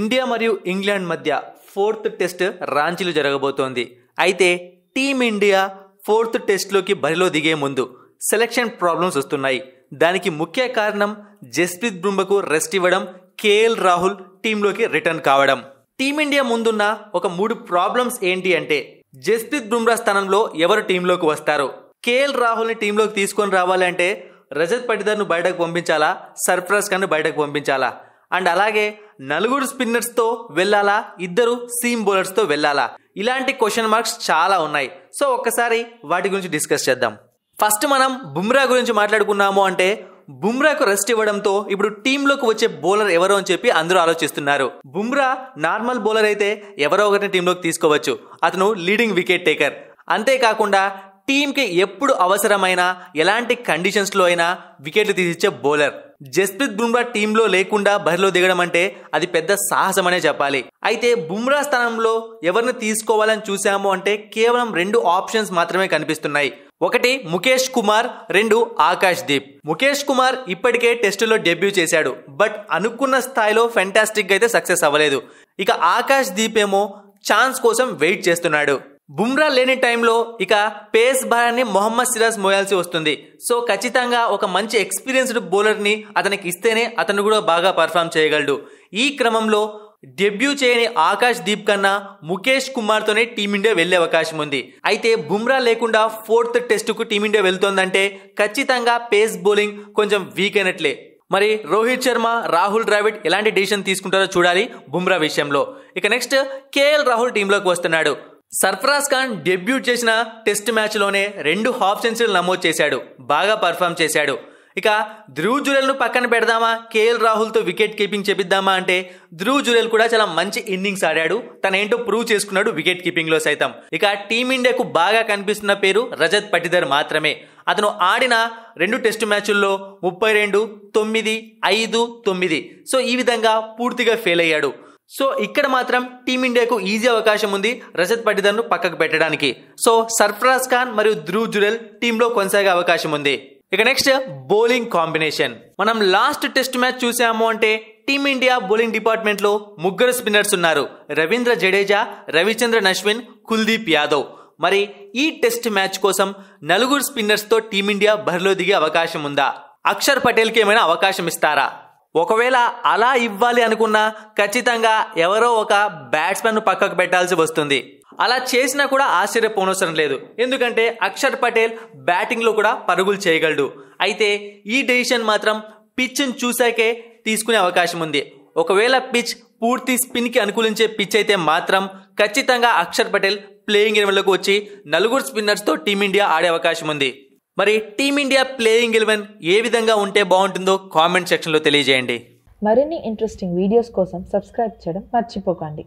India మరియు England మధ్య fourth test రాంచీలో జరగబోతోంది అయితే టీమిండియా ఫోర్త్ టెస్ట్లోకి బరిలో దిగే ముందు సెలక్షన్ ప్రాబ్లమ్స్ వస్తున్నాయి దానికి ముఖ్య కారణం జస్ప్రీత్ బృంబకు రెస్ట్ ఇవ్వడం కేఎల్ రాహుల్ టీంలోకి రిటర్న్ కావడం టీమిండియా ముందున్న ఒక మూడు ప్రాబ్లమ్స్ ఏంటి అంటే జస్ప్రీత్ బుమ్రా స్థానంలో ఎవరు టీంలోకి వస్తారు కేఎల్ రాహుల్ని టీంలోకి తీసుకొని రావాలంటే రజత్ పటిదర్ను బయటకు పంపించాలా సర్ఫరాజ్ ఖాన్ను బయటకు పంపించాలా అండ్ అలాగే నలుగురు స్పిన్నర్స్తో వెళ్ళాలా ఇద్దరు సీమ్ బౌలర్స్తో వెళ్ళాలా ఇలాంటి క్వశ్చన్ మార్క్స్ చాలా ఉన్నాయి సో ఒక్కసారి వాటి గురించి డిస్కస్ చేద్దాం ఫస్ట్ మనం బుమ్రా గురించి మాట్లాడుకున్నాము అంటే బుమ్రాకు రెస్ట్ ఇవ్వడంతో ఇప్పుడు టీంలోకి వచ్చే బౌలర్ ఎవరో అని చెప్పి అందరూ ఆలోచిస్తున్నారు బుమ్రా నార్మల్ బౌలర్ అయితే ఎవరో ఒకరిని టీంలోకి తీసుకోవచ్చు అతను లీడింగ్ వికెట్ టేకర్ అంతేకాకుండా టీంకి ఎప్పుడు అవసరమైన ఎలాంటి కండిషన్స్లో అయినా వికెట్లు తీసిచ్చే బౌలర్ జస్ప్రీత్ బుమ్రా టీంలో లేకుండా బరిలో దిగడం అంటే అది పెద్ద సాహసమనే చెప్పాలి అయితే బుమ్రా స్థానంలో ఎవరిని తీసుకోవాలని చూశాము అంటే కేవలం రెండు ఆప్షన్స్ మాత్రమే కనిపిస్తున్నాయి ఒకటి ముఖేష్ కుమార్ రెండు ఆకాష్ దీప్ ముఖేష్ కుమార్ ఇప్పటికే టెస్టులో డెబ్యూ చేశాడు బట్ అనుకున్న స్థాయిలో ఫెంటాస్టిక్ అయితే సక్సెస్ అవ్వలేదు ఇక ఆకాష్ దీప్ ఏమో ఛాన్స్ కోసం వెయిట్ చేస్తున్నాడు బుమ్రా లేని టైంలో ఇక పేస్ భారాన్ని మొహమ్మద్ సిరాజ్ మోయాల్సి వస్తుంది సో ఖచ్చితంగా ఒక మంచి ఎక్స్పీరియన్స్డ్ బౌలర్ని అతనికి ఇస్తేనే అతను కూడా బాగా పర్ఫామ్ చేయగలడు ఈ క్రమంలో డెబ్యూ చేయని ఆకాష్ దీప్ కన్నా ముఖేష్ కుమార్తోనే టీమిండియా వెళ్లే అవకాశం ఉంది అయితే బుమ్రా లేకుండా ఫోర్త్ టెస్టుకు టీమిండియా వెళ్తోందంటే ఖచ్చితంగా పేస్ బౌలింగ్ కొంచెం వీక్ అయినట్లే మరి రోహిత్ శర్మ రాహుల్ ద్రావిడ్ ఎలాంటి డిసిషన్ తీసుకుంటారో చూడాలి బుమ్రా విషయంలో ఇక నెక్స్ట్ కేఎల్ రాహుల్ టీంలోకి వస్తున్నాడు సర్ఫరాజ్ ఖాన్ డెబ్యూట్ చేసిన టెస్ట్ మ్యాచ్లోనే రెండు హాఫ్ సెంచరీలు నమోదు చేశాడు బాగా పర్ఫామ్ చేశాడు ఇక ధ్రువ్ జురెల్ను పక్కన పెడదామా కేఎల్ రాహుల్తో వికెట్ కీపింగ్ చేపిద్దామా అంటే ధ్రువ్ జురెల్ కూడా చాలా మంచి ఇన్నింగ్స్ ఆడాడు తన ఏంటో ప్రూవ్ చేసుకున్నాడు వికెట్ కీపింగ్లో సైతం ఇక టీమిండియాకు బాగా కనిపిస్తున్న పేరు రజత్ పటిదర్ మాత్రమే అతను ఆడిన రెండు టెస్ట్ మ్యాచుల్లో ముప్పై రెండు తొమ్మిది ఐదు తొమ్మిది సో ఈ విధంగా పూర్తిగా ఫెయిల్ అయ్యాడు సో ఇక్కడ మాత్రం టీమిండియాకు ఈజీ అవకాశం ఉంది రజత్ పటిదర్ను పక్కకు పెట్టడానికి సో సర్ఫరాజ్ ఖాన్ మరియు ధ్రువ్ జురెల్ టీంలో కొనసాగే అవకాశం ఉంది ఇక నెక్స్ట్ బౌలింగ్ కాంబినేషన్ మనం లాస్ట్ టెస్ట్ మ్యాచ్ చూసాము అంటే టీమిండియా బౌలింగ్ డిపార్ట్మెంట్లో ముగ్గురు స్పిన్నర్స్ ఉన్నారు రవీంద్ర జడేజా రవిచంద్రన్ అశ్విన్ కుల్దీప్ యాదవ్ మరి ఈ టెస్ట్ మ్యాచ్ కోసం నలుగురు స్పిన్నర్స్తో టీమిండియా బరిలో దిగే అవకాశం ఉందా అక్షర్ పటేల్కి ఏమైనా అవకాశం ఇస్తారా ఒకవేళ అలా ఇవ్వాలి అనుకున్నా ఖచ్చితంగా ఎవరో ఒక బ్యాట్స్మెన్ పక్కకు పెట్టాల్సి వస్తుంది అలా చేసినా కూడా ఆశ్చర్యపోనవసరం లేదు ఎందుకంటే అక్షర్ పటేల్ బ్యాటింగ్లో కూడా పరుగులు చేయగలడు అయితే ఈ డెసిషన్ మాత్రం పిచ్ను చూశాకే తీసుకునే అవకాశం ఉంది ఒకవేళ పిచ్ పూర్తి స్పిన్కి అనుకూలించే పిచ్ అయితే మాత్రం ఖచ్చితంగా అక్షర్ పటేల్ ప్లేయింగ్ లోకి వచ్చి నలుగురు స్పిన్నర్స్తో టీమిండియా ఆడే అవకాశం ఉంది మరి టీమిండియా ప్లేయింగ్ ఎలెవెన్ ఏ విధంగా ఉంటే బాగుంటుందో కామెంట్ సెక్షన్లో తెలియజేయండి మరిన్ని ఇంట్రెస్టింగ్ వీడియోస్ కోసం సబ్స్క్రైబ్ చేయడం మర్చిపోకండి